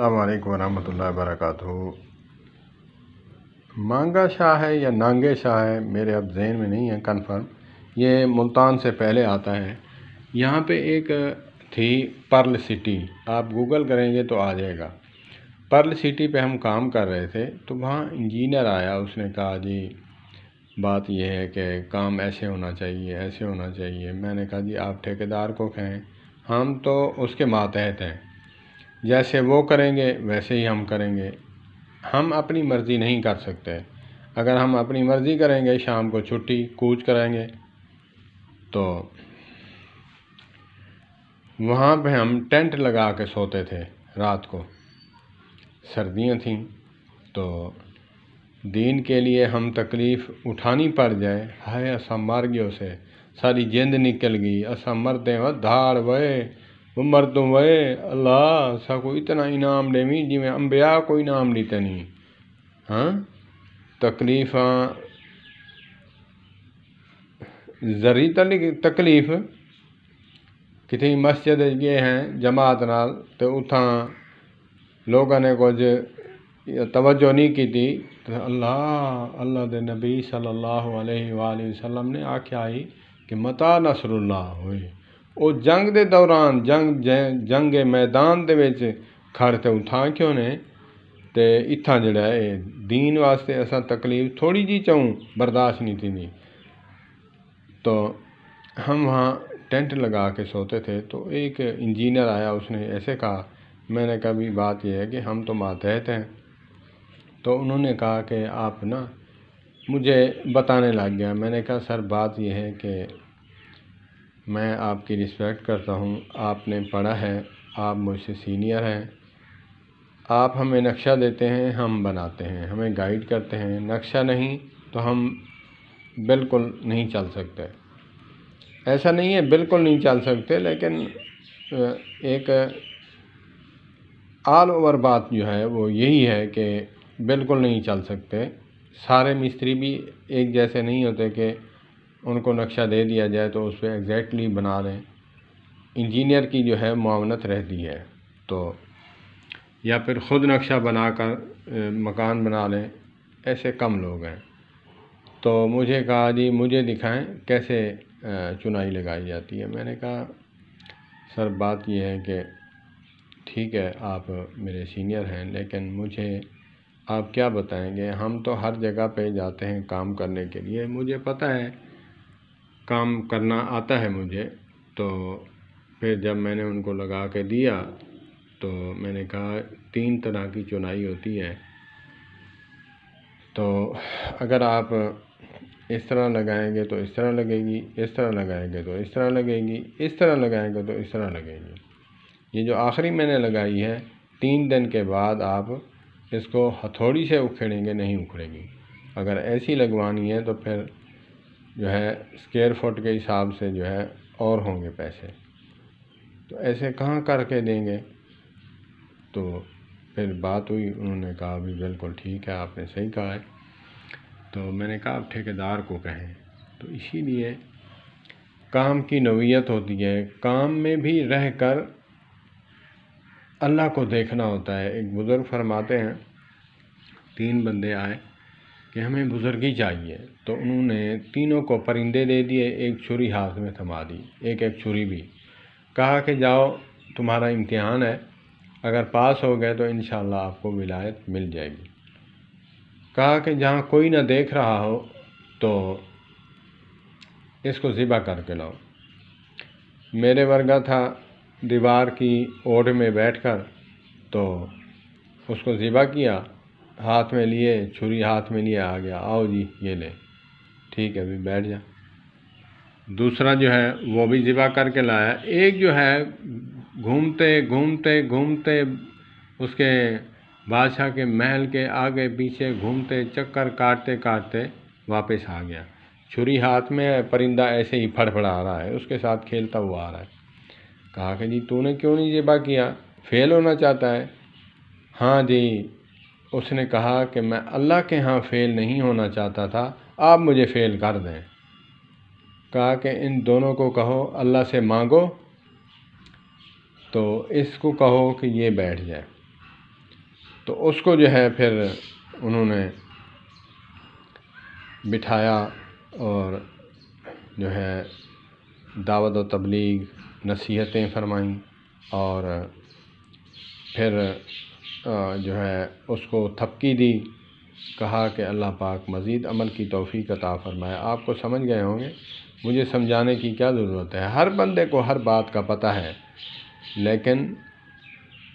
अल्लाम वरहमल वर्क मांगा शाह है या नांगे शाह है मेरे अब जहन में नहीं है कन्फर्म ये मुल्तान से पहले आता है यहाँ पे एक थी पर्ल सिटी आप गूगल करेंगे तो आ जाएगा पर्ल सिटी पे हम काम कर रहे थे तो वहाँ इंजीनियर आया उसने कहा जी बात यह है कि काम ऐसे होना चाहिए ऐसे होना चाहिए मैंने कहा जी आप ठेकेदार को कहें हम तो उसके मातहत हैं जैसे वो करेंगे वैसे ही हम करेंगे हम अपनी मर्ज़ी नहीं कर सकते अगर हम अपनी मर्ज़ी करेंगे शाम को छुट्टी कूच करेंगे तो वहाँ पे हम टेंट लगा के सोते थे रात को सर्दियाँ थीं तो दीन के लिए हम तकलीफ़ उठानी पड़ जाए हाय असम मार्गियों से सारी जिंद निकल गई असम मरते व धार वे उमर तो वे अल्लाह सको इतना इनाम देवी जिमें अंबिया को इनाम दीते नहीं हाँ तकलीफ़ा जरी तली तकलीफ़ कितनी मस्जिद गए हैं जमात नाल तो उतना लोगों ने कुछ तवज्जो नहीं की थी तो अल्लाह अल्लाह के नबी सल्लल्लाहु अलैहि वसल्लम ने आख्या ही कि मता नसरुल्लाह हुई जंग के दौरान जंग ਜੰਗ जंग ਮੈਦਾਨ मैदान ਵਿੱਚ ਖੜ ਤੇ उठा क्यों ने ते इतना जोड़ा है दीन वास्ते असां तकलीफ़ थोड़ी जी चाहूँ बर्दाश्त नहीं नहीं। तो हम वहाँ टेंट लगा के सोते थे तो एक इंजीनियर आया उसने ऐसे कहा मैंने कहा भी बात यह है कि हम तो मातहत हैं तो उन्होंने कहा कि आप ना मुझे बताने लग गया मैंने कहा सर बात यह है कि मैं आपकी रिस्पेक्ट करता हूँ आपने पढ़ा है आप मुझसे सीनियर हैं आप हमें नक्शा देते हैं हम बनाते हैं हमें गाइड करते हैं नक्शा नहीं तो हम बिल्कुल नहीं चल सकते ऐसा नहीं है बिल्कुल नहीं चल सकते लेकिन एक आल ओवर बात जो है वो यही है कि बिल्कुल नहीं चल सकते सारे मिस्त्री भी एक जैसे नहीं होते कि उनको नक्शा दे दिया जाए तो उस पर एग्जैक्टली बना लें इंजीनियर की जो है मावनत रहती है तो या फिर ख़ुद नक्शा बना कर मकान बना लें ऐसे कम लोग हैं तो मुझे कहा जी मुझे दिखाएं कैसे चुनाई लगाई जाती है मैंने कहा सर बात यह है कि ठीक है आप मेरे सीनियर हैं लेकिन मुझे आप क्या बताएंगे हम तो हर जगह पे जाते हैं काम करने के लिए मुझे पता है काम करना आता है मुझे तो फिर जब मैंने उनको लगा के दिया तो मैंने कहा तीन तरह की चुनाई होती है तो अगर आप इस तरह लगाएंगे तो इस तरह लगेगी इस तरह लगाएंगे तो इस तरह लगेगी इस तरह लगाएंगे तो इस तरह लगेगी ये जो आखिरी मैंने लगाई है तीन दिन के बाद आप इसको हथौड़ी से उखेड़ेंगे नहीं उखड़ेगी अगर ऐसी लगवानी है तो फिर जो है स्केयर फुट के हिसाब से जो है और होंगे पैसे तो ऐसे कहाँ करके देंगे तो फिर बात हुई उन्होंने कहा भी बिल्कुल ठीक है आपने सही कहा है तो मैंने कहा आप ठेकेदार को कहें तो इसीलिए काम की नवीयत होती है काम में भी रह कर अल्लाह को देखना होता है एक बुज़ुर्ग फरमाते हैं तीन बंदे आए कि हमें बुज़ुर्गी चाहिए तो उन्होंने तीनों को परिंदे दे दिए एक छुरी हाथ में थमा दी एक एक छुरी भी कहा कि जाओ तुम्हारा इम्तिहान है अगर पास हो गए तो इन आपको विलायत मिल जाएगी कहा कि जहाँ कोई ना देख रहा हो तो इसको ज़िबा करके लाओ मेरे वर्गा था दीवार की ओढ़ में बैठकर तो उसको ज़िबा किया हाथ में लिए छुरी हाथ में लिए आ गया आओ जी ये ले ठीक है अभी बैठ जा दूसरा जो है वो भी ज़िबा करके लाया एक जो है घूमते घूमते घूमते उसके बादशाह के महल के आगे पीछे घूमते चक्कर काटते काटते वापस आ गया छुरी हाथ में परिंदा ऐसे ही फड़फड़ा रहा है उसके साथ खेलता हुआ आ रहा है कहा कि जी तूने क्यों नहीं जिबा किया फेल होना चाहता है हाँ जी उसने कहा कि मैं अल्लाह के यहाँ फ़ेल नहीं होना चाहता था आप मुझे फ़ेल कर दें कहा कि इन दोनों को कहो अल्लाह से मांगो तो इसको कहो कि ये बैठ जाए तो उसको जो है फिर उन्होंने बिठाया और जो है दावत व तबलीग नसीहतें फरमाईं और फिर जो है उसको थपकी दी कहा कि अल्लाह पाक मज़ीद अमल की तोफ़ी का फ़रमाए आपको समझ गए होंगे मुझे समझाने की क्या ज़रूरत है हर बंदे को हर बात का पता है लेकिन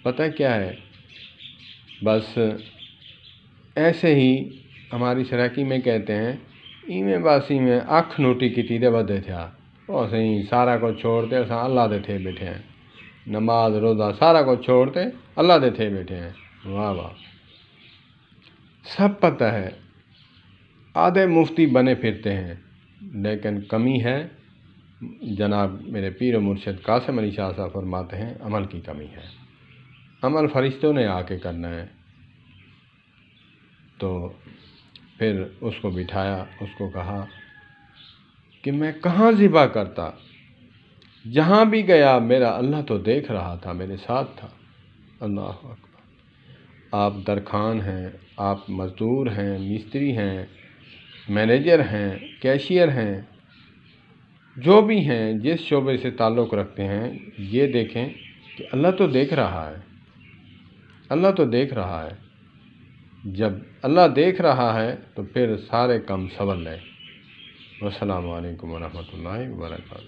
पता क्या है बस ऐसे ही हमारी सराकी में कहते हैं इमें बासी में अख नोटी की दे बदे थे और सही सारा को छोड़ते अल्लाह दे थे बैठे हैं नमाज रोज़ा सारा को छोड़ते अल्लाह दे थे बैठे हैं वाह वाह सब पता है आधे मुफ्ती बने फिरते हैं लेकिन कमी है जनाब मेरे पीर मुर्शद कासम अली शाह साहब फरमाते हैं अमल की कमी है अमल फरिश्तों ने आके करना है तो फिर उसको बिठाया उसको कहा कि मैं कहाँ ज़िबा करता जहाँ भी गया मेरा अल्लाह तो देख रहा था मेरे साथ था अल्लाह आप दरखान हैं आप मज़दूर हैं मिस्त्री हैं मैनेजर हैं कैशियर हैं जो भी हैं जिस शोबे से ताल्लुक़ रखते हैं ये देखें कि अल्लाह तो देख रहा है अल्लाह तो देख रहा है जब अल्लाह देख रहा है तो फिर सारे काम संवर लें वालेकुम वरहमतुल्लाहि वर्का